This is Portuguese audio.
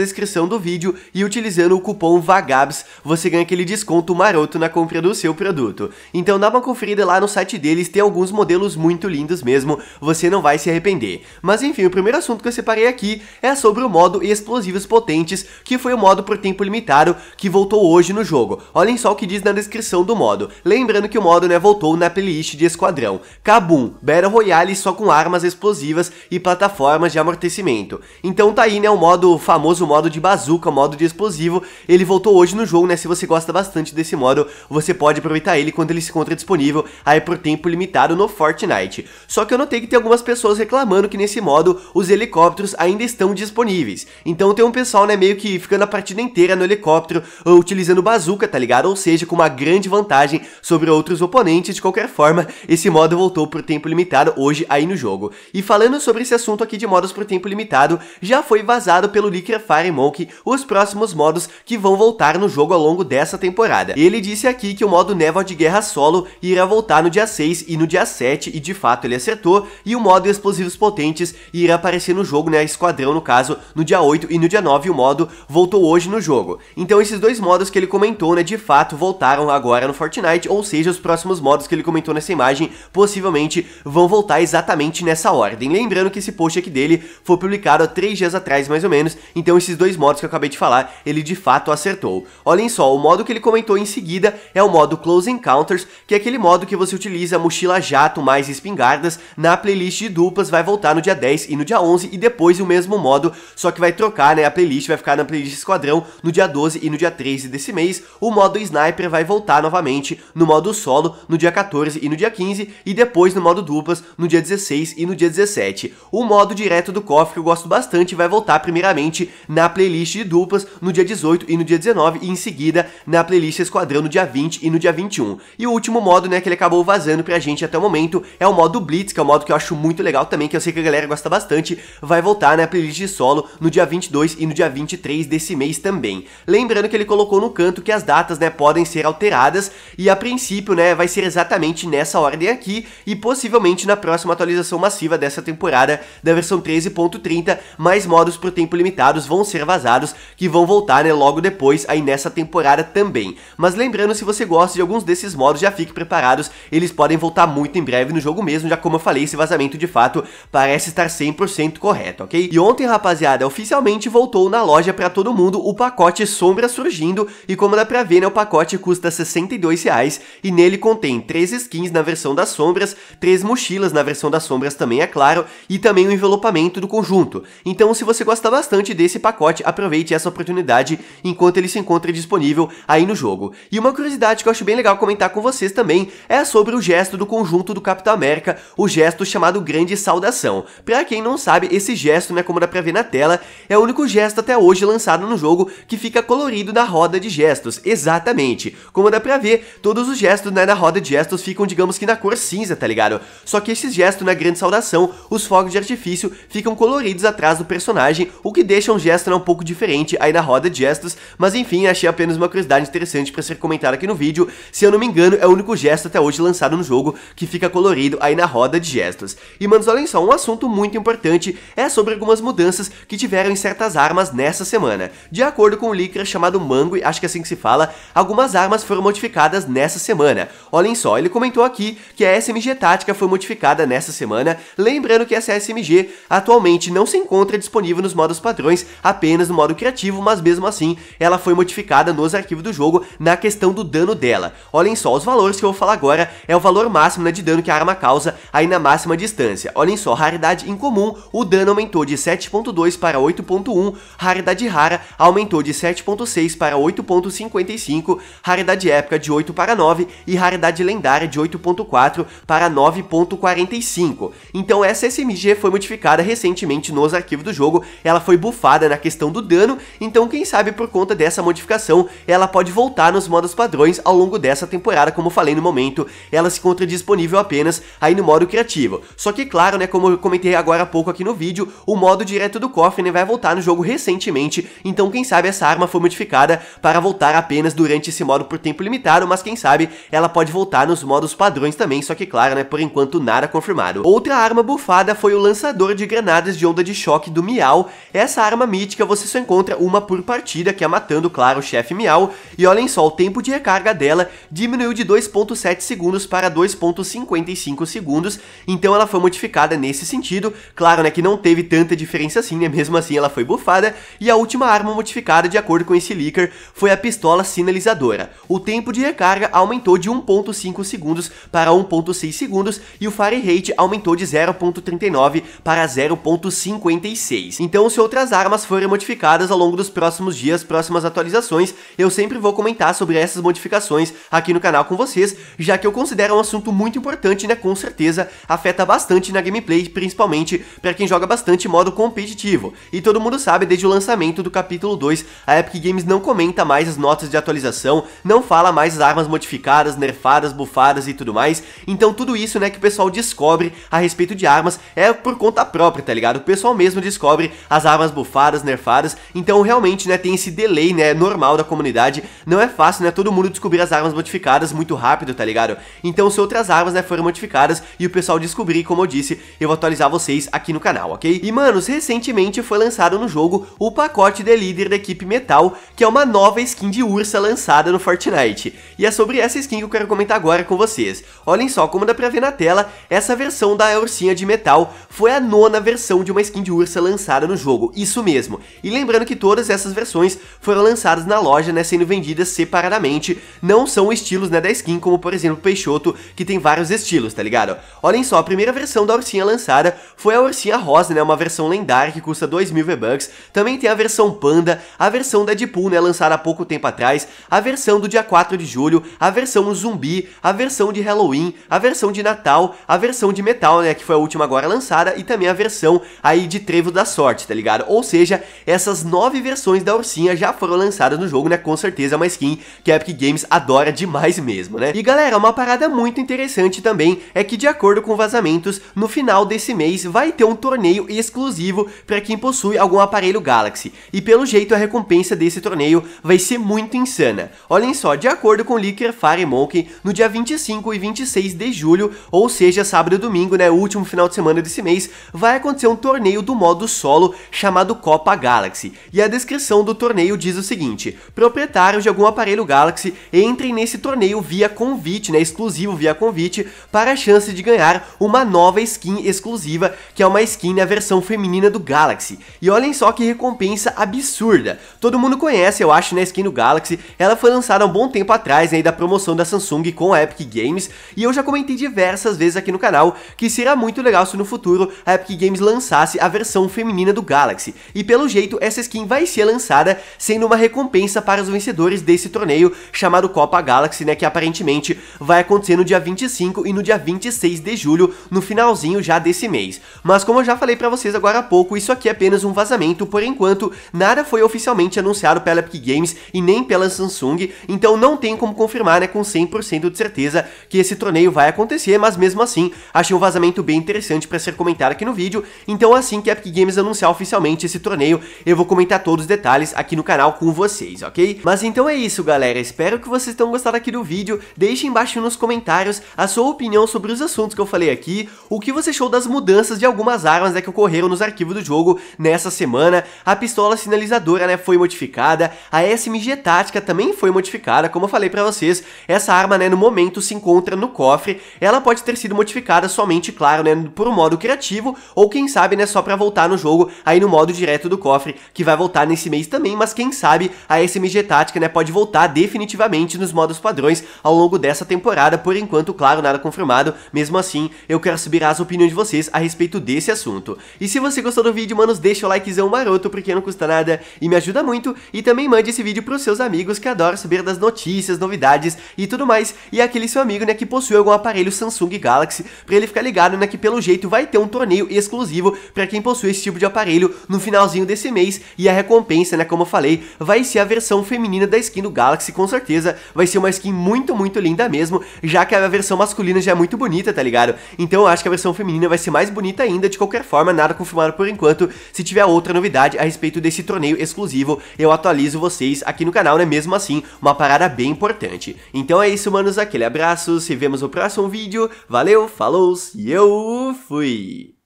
descrição do vídeo e utilizando o cupom VAGABS você ganha aquele desconto maroto na compra do seu produto. Então dá uma conferida lá no site deles, tem alguns modelos muito lindos mesmo, você não vai se arrepender. Mas enfim, o primeiro assunto que eu separei aqui é sobre o modo Explosivos Potentes, que foi o modo por tempo limitado que voltou hoje no jogo. Olhem só o que diz na descrição do modo. Lembrando que o modo né, voltou na playlist de Esquadrão. Kabum, Battle Royale só com armas explosivas e plataformas de amortecimento. Então tá aí né, o modo famoso modo de bazuca, modo de explosivo. Ele voltou hoje no jogo, né? Se você gosta bastante desse modo, você pode aproveitar ele quando ele se encontra disponível aí por tempo limitado no Fortnite. Só que eu notei que tem algumas pessoas reclamando que nesse modo os helicópteros ainda estão disponíveis. Então tem um pessoal, né, meio que ficando a partida inteira no helicóptero, uh, utilizando bazuca, tá ligado? Ou seja, com uma grande vantagem sobre outros oponentes. De qualquer forma, esse modo voltou por tempo limitado hoje aí no jogo. E falando sobre esse assunto aqui de modos por tempo limitado, já foi vazado pelo Liquify. Fire Party Monk os próximos modos que vão voltar no jogo ao longo dessa temporada. Ele disse aqui que o modo Neva de Guerra Solo irá voltar no dia 6 e no dia 7, e de fato ele acertou, e o modo Explosivos Potentes irá aparecer no jogo, né, Esquadrão no caso, no dia 8 e no dia 9 o modo voltou hoje no jogo. Então esses dois modos que ele comentou, né, de fato voltaram agora no Fortnite, ou seja, os próximos modos que ele comentou nessa imagem possivelmente vão voltar exatamente nessa ordem. Lembrando que esse post aqui dele foi publicado há 3 dias atrás mais ou menos, então esses desses dois modos que eu acabei de falar, ele de fato acertou. Olhem só, o modo que ele comentou em seguida é o modo Close Encounters, que é aquele modo que você utiliza mochila jato mais espingardas na playlist de duplas, vai voltar no dia 10 e no dia 11 e depois o mesmo modo, só que vai trocar, né, a playlist vai ficar na playlist Esquadrão no dia 12 e no dia 13 desse mês, o modo Sniper vai voltar novamente no modo solo no dia 14 e no dia 15 e depois no modo duplas no dia 16 e no dia 17. O modo direto do cofre que eu gosto bastante vai voltar primeiramente na playlist de duplas no dia 18 e no dia 19, e em seguida na playlist Esquadrão no dia 20 e no dia 21. E o último modo, né, que ele acabou vazando pra gente até o momento é o modo Blitz, que é um modo que eu acho muito legal também, que eu sei que a galera gosta bastante, vai voltar na playlist de solo no dia 22 e no dia 23 desse mês também. Lembrando que ele colocou no canto que as datas, né, podem ser alteradas e a princípio, né, vai ser exatamente nessa ordem aqui e possivelmente na próxima atualização massiva dessa temporada da versão 13.30, mais modos pro tempo limitados vão vão ser vazados, que vão voltar né, logo depois aí nessa temporada também. Mas lembrando, se você gosta de alguns desses modos, já fique preparados, eles podem voltar muito em breve no jogo mesmo, já como eu falei, esse vazamento de fato parece estar 100% correto, ok? E ontem, rapaziada, oficialmente voltou na loja para todo mundo o pacote Sombra surgindo, e como dá pra ver, né, o pacote custa R$ 62 reais, e nele contém 3 skins na versão das sombras, 3 mochilas na versão das sombras também, é claro, e também o envelopamento do conjunto. Então, se você gosta bastante desse pacote, pacote, aproveite essa oportunidade enquanto ele se encontra disponível aí no jogo. E uma curiosidade que eu acho bem legal comentar com vocês também é sobre o gesto do conjunto do Capitão América, o gesto chamado Grande Saudação. Pra quem não sabe, esse gesto, né, como dá pra ver na tela, é o único gesto até hoje lançado no jogo que fica colorido na roda de gestos, exatamente. Como dá pra ver, todos os gestos, né, na roda de gestos ficam, digamos que na cor cinza, tá ligado? Só que esses gestos na né, Grande Saudação, os fogos de artifício ficam coloridos atrás do personagem, o que deixa um gesto Aston é um pouco diferente aí na roda de gestos, mas enfim, achei apenas uma curiosidade interessante para ser comentada aqui no vídeo. Se eu não me engano, é o único gesto até hoje lançado no jogo que fica colorido aí na roda de gestos. E manos, olhem só, um assunto muito importante é sobre algumas mudanças que tiveram em certas armas nessa semana. De acordo com um leaker chamado Mango acho que é assim que se fala, algumas armas foram modificadas nessa semana. Olhem só, ele comentou aqui que a SMG Tática foi modificada nessa semana, lembrando que essa SMG atualmente não se encontra disponível nos modos padrões, apenas no modo criativo, mas mesmo assim ela foi modificada nos arquivos do jogo na questão do dano dela. Olhem só, os valores que eu vou falar agora é o valor máximo né, de dano que a arma causa aí na máxima distância. Olhem só, raridade incomum, o dano aumentou de 7.2 para 8.1, raridade rara aumentou de 7.6 para 8.55, raridade épica de 8 para 9 e raridade lendária de 8.4 para 9.45. Então essa SMG foi modificada recentemente nos arquivos do jogo, ela foi bufada na questão do dano, então quem sabe por conta dessa modificação ela pode voltar nos modos padrões ao longo dessa temporada, como falei no momento, ela se encontra disponível apenas aí no modo criativo. Só que claro, né, como eu comentei agora há pouco aqui no vídeo, o modo direto do cofre né, vai voltar no jogo recentemente, então quem sabe essa arma foi modificada para voltar apenas durante esse modo por tempo limitado, mas quem sabe ela pode voltar nos modos padrões também, só que claro, né, por enquanto nada confirmado. Outra arma bufada foi o lançador de granadas de onda de choque do Miau, essa arma mítica crítica você só encontra uma por partida, que é matando, claro, o chefe Miau, e olhem só, o tempo de recarga dela diminuiu de 2.7 segundos para 2.55 segundos, então ela foi modificada nesse sentido, claro, né, que não teve tanta diferença assim, né, mesmo assim ela foi bufada, e a última arma modificada, de acordo com esse leaker, foi a pistola sinalizadora. O tempo de recarga aumentou de 1.5 segundos para 1.6 segundos, e o fire rate aumentou de 0.39 para 0.56. Então, se outras armas foram forem modificadas ao longo dos próximos dias, próximas atualizações. Eu sempre vou comentar sobre essas modificações aqui no canal com vocês, já que eu considero um assunto muito importante, né? Com certeza afeta bastante na gameplay, principalmente para quem joga bastante modo competitivo. E todo mundo sabe, desde o lançamento do capítulo 2, a Epic Games não comenta mais as notas de atualização, não fala mais as armas modificadas, nerfadas, bufadas e tudo mais. Então tudo isso, né, que o pessoal descobre a respeito de armas é por conta própria, tá ligado? O pessoal mesmo descobre as armas bufadas, nerfadas, então realmente, né, tem esse delay, né, normal da comunidade, não é fácil, né, todo mundo descobrir as armas modificadas muito rápido, tá ligado? Então se outras armas, né, foram modificadas e o pessoal descobrir, como eu disse, eu vou atualizar vocês aqui no canal, ok? E, manos, recentemente foi lançado no jogo o pacote de líder da equipe Metal, que é uma nova skin de Ursa lançada no Fortnite, e é sobre essa skin que eu quero comentar agora com vocês. Olhem só, como dá pra ver na tela, essa versão da Ursinha de Metal foi a nona versão de uma skin de Ursa lançada no jogo, isso mesmo mesmo. E lembrando que todas essas versões foram lançadas na loja, né, sendo vendidas separadamente, não são estilos, né, da skin, como por exemplo Peixoto, que tem vários estilos, tá ligado? Olhem só, a primeira versão da ursinha lançada foi a Ursinha Rosa, né, uma versão lendária que custa 2 mil V-Bucks. Também tem a versão Panda, a versão Deadpool, né, lançada há pouco tempo atrás, a versão do dia 4 de julho, a versão Zumbi, a versão de Halloween, a versão de Natal, a versão de Metal, né, que foi a última agora lançada, e também a versão aí de Trevo da Sorte, tá ligado? Ou seja, essas nove versões da Ursinha já foram lançadas no jogo, né, com certeza é uma skin que a Epic Games adora demais mesmo, né? E galera, uma parada muito interessante também é que de acordo com vazamentos, no final desse mês vai ter um torneio exclusivo para quem possui algum aparelho Galaxy, e pelo jeito a recompensa desse torneio vai ser muito insana. Olhem só, de acordo com Licker Fire Monkey, no dia 25 e 26 de julho, ou seja, sábado e domingo, né, o último final de semana desse mês, vai acontecer um torneio do modo solo chamado Copa Galaxy, e a descrição do torneio diz o seguinte, proprietários de algum aparelho Galaxy entrem nesse torneio via convite, né, exclusivo via convite, para a chance de ganhar uma nova skin exclusiva que é uma skin na versão feminina do Galaxy. E olhem só que recompensa absurda. Todo mundo conhece, eu acho, na né, a skin do Galaxy. Ela foi lançada há um bom tempo atrás, né, da promoção da Samsung com a Epic Games. E eu já comentei diversas vezes aqui no canal que seria muito legal se no futuro a Epic Games lançasse a versão feminina do Galaxy. E pelo jeito, essa skin vai ser lançada sendo uma recompensa para os vencedores desse torneio chamado Copa Galaxy, né, que aparentemente vai acontecer no dia 25 e no dia 26 de julho, no finalzinho já desse mês. Mas como eu já falei para vocês agora há pouco, isso aqui é apenas um vazamento, por enquanto nada foi oficialmente anunciado pela Epic Games e nem pela Samsung, então não tem como confirmar né, com 100% de certeza que esse torneio vai acontecer, mas mesmo assim, achei um vazamento bem interessante para ser comentado aqui no vídeo, então assim que a Epic Games anunciar oficialmente esse torneio, eu vou comentar todos os detalhes aqui no canal com vocês, ok? Mas então é isso galera, espero que vocês tenham gostado aqui do vídeo, deixem embaixo nos comentários a sua opinião sobre os assuntos que eu falei aqui, o que você achou das mudanças de algumas armas né, que ocorreram nos arquivos do jogo nessa semana. A pistola sinalizadora né, foi modificada, a SMG tática também foi modificada, como eu falei para vocês, essa arma né, no momento se encontra no cofre, ela pode ter sido modificada somente, claro, né, por um modo criativo, ou quem sabe né, só para voltar no jogo aí no modo direto do cofre, que vai voltar nesse mês também, mas quem sabe a SMG tática né, pode voltar definitivamente nos modos padrões ao longo dessa temporada, por enquanto, claro, nada confirmado, mesmo assim, eu quero saber as opiniões de vocês a respeito respeito desse assunto. E se você gostou do vídeo, manos, deixa o likezão maroto porque não custa nada e me ajuda muito. E também mande esse vídeo pros seus amigos que adoram saber das notícias, novidades e tudo mais. E aquele seu amigo, né, que possui algum aparelho Samsung Galaxy pra ele ficar ligado, né, que pelo jeito vai ter um torneio exclusivo pra quem possui esse tipo de aparelho no finalzinho desse mês. E a recompensa, né, como eu falei, vai ser a versão feminina da skin do Galaxy, com certeza. Vai ser uma skin muito, muito linda mesmo, já que a versão masculina já é muito bonita, tá ligado? Então eu acho que a versão feminina vai ser mais bonita bonita ainda, de qualquer forma, nada confirmado por enquanto. Se tiver outra novidade a respeito desse torneio exclusivo, eu atualizo vocês aqui no canal, né? Mesmo assim, uma parada bem importante. Então é isso, manos, aquele abraço, se vemos no próximo vídeo, valeu, falou e eu fui!